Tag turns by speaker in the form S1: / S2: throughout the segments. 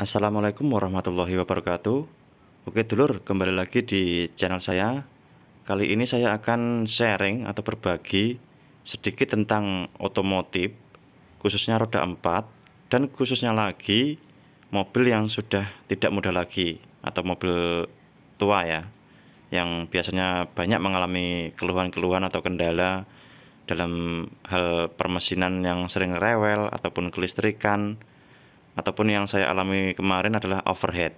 S1: Assalamualaikum warahmatullahi wabarakatuh Oke dulur kembali lagi di channel saya Kali ini saya akan sharing atau berbagi sedikit tentang otomotif Khususnya roda 4 dan khususnya lagi mobil yang sudah tidak mudah lagi Atau mobil tua ya Yang biasanya banyak mengalami keluhan-keluhan atau kendala Dalam hal permesinan yang sering rewel ataupun kelistrikan ataupun yang saya alami kemarin adalah overhead.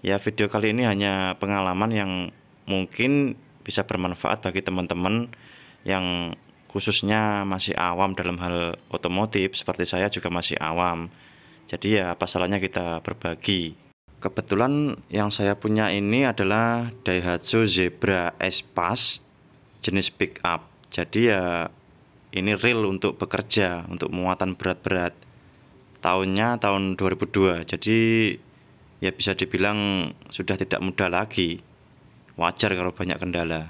S1: Ya, video kali ini hanya pengalaman yang mungkin bisa bermanfaat bagi teman-teman yang khususnya masih awam dalam hal otomotif seperti saya juga masih awam. Jadi ya apa salahnya kita berbagi. Kebetulan yang saya punya ini adalah Daihatsu Zebra S-Pass jenis pick up. Jadi ya ini real untuk bekerja, untuk muatan berat-berat tahunnya tahun 2002 jadi ya bisa dibilang sudah tidak mudah lagi wajar kalau banyak kendala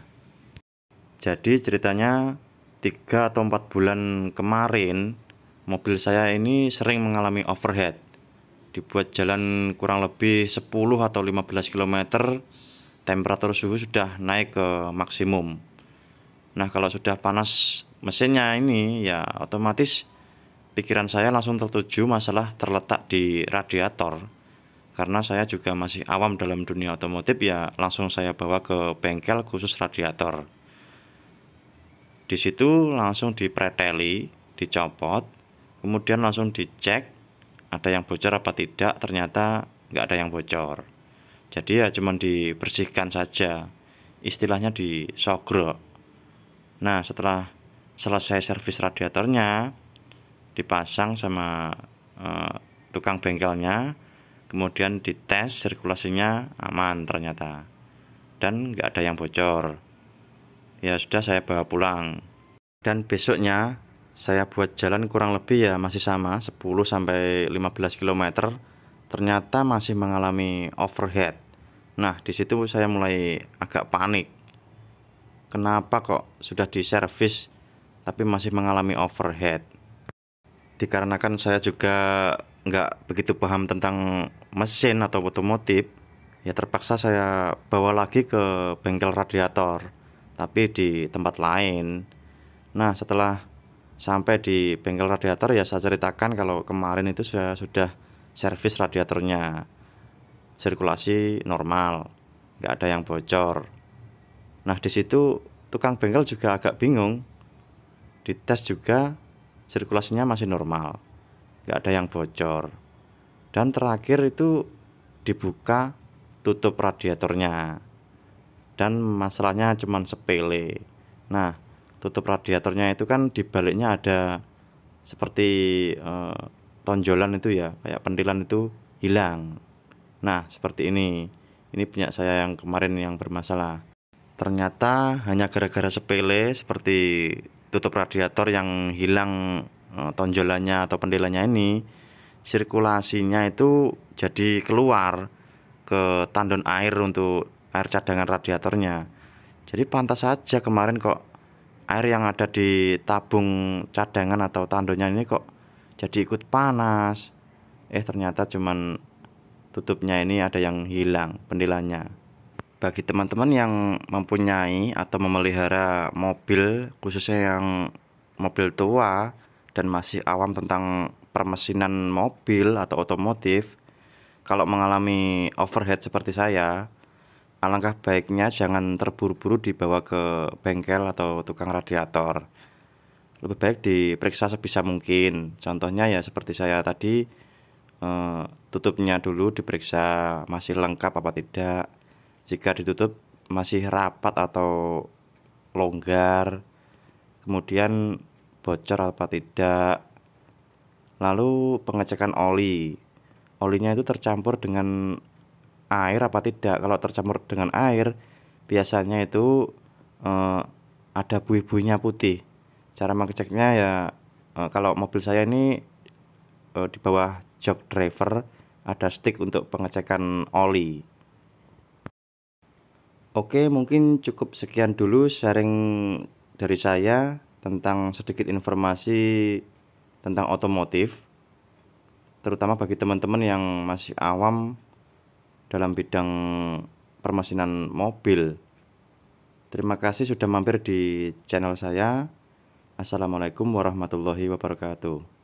S1: jadi ceritanya tiga atau empat bulan kemarin mobil saya ini sering mengalami overhead dibuat jalan kurang lebih 10 atau 15 km temperatur suhu sudah naik ke maksimum nah kalau sudah panas mesinnya ini ya otomatis pikiran saya langsung tertuju masalah terletak di radiator karena saya juga masih awam dalam dunia otomotif ya langsung saya bawa ke bengkel khusus radiator di situ langsung dipreteli dicopot kemudian langsung dicek ada yang bocor apa tidak ternyata nggak ada yang bocor jadi ya cuman dibersihkan saja istilahnya di sogro nah setelah selesai servis radiatornya dipasang sama e, tukang bengkelnya kemudian dites sirkulasinya aman ternyata dan nggak ada yang bocor ya sudah saya bawa pulang dan besoknya saya buat jalan kurang lebih ya masih sama 10 sampai 15 km ternyata masih mengalami overhead nah disitu saya mulai agak panik kenapa kok sudah diservis tapi masih mengalami overhead dikarenakan saya juga nggak begitu paham tentang mesin atau otomotif ya terpaksa saya bawa lagi ke bengkel radiator tapi di tempat lain nah setelah sampai di bengkel radiator ya saya ceritakan kalau kemarin itu saya sudah servis radiatornya sirkulasi normal nggak ada yang bocor nah di situ tukang bengkel juga agak bingung dites juga sirkulasinya masih normal nggak ada yang bocor dan terakhir itu dibuka tutup radiatornya dan masalahnya cuma sepele nah tutup radiatornya itu kan dibaliknya ada seperti eh, tonjolan itu ya kayak pentilan itu hilang nah seperti ini ini punya saya yang kemarin yang bermasalah ternyata hanya gara-gara sepele seperti tutup radiator yang hilang eh, tonjolannya atau pendelanya ini sirkulasinya itu jadi keluar ke tandon air untuk air cadangan radiatornya jadi pantas saja kemarin kok air yang ada di tabung cadangan atau tandonya ini kok jadi ikut panas eh ternyata cuman tutupnya ini ada yang hilang pendilannya bagi teman-teman yang mempunyai atau memelihara mobil khususnya yang mobil tua dan masih awam tentang permesinan mobil atau otomotif kalau mengalami overhead seperti saya alangkah baiknya jangan terburu-buru dibawa ke bengkel atau tukang radiator lebih baik diperiksa sebisa mungkin contohnya ya seperti saya tadi eh, tutupnya dulu diperiksa masih lengkap apa tidak jika ditutup masih rapat atau longgar kemudian bocor apa tidak lalu pengecekan oli olinya itu tercampur dengan air apa tidak kalau tercampur dengan air biasanya itu eh, ada buih-buihnya putih cara mengeceknya ya eh, kalau mobil saya ini eh, di bawah jok driver ada stick untuk pengecekan oli Oke, mungkin cukup sekian dulu sharing dari saya tentang sedikit informasi tentang otomotif, terutama bagi teman-teman yang masih awam dalam bidang permesinan mobil. Terima kasih sudah mampir di channel saya. Assalamualaikum warahmatullahi wabarakatuh.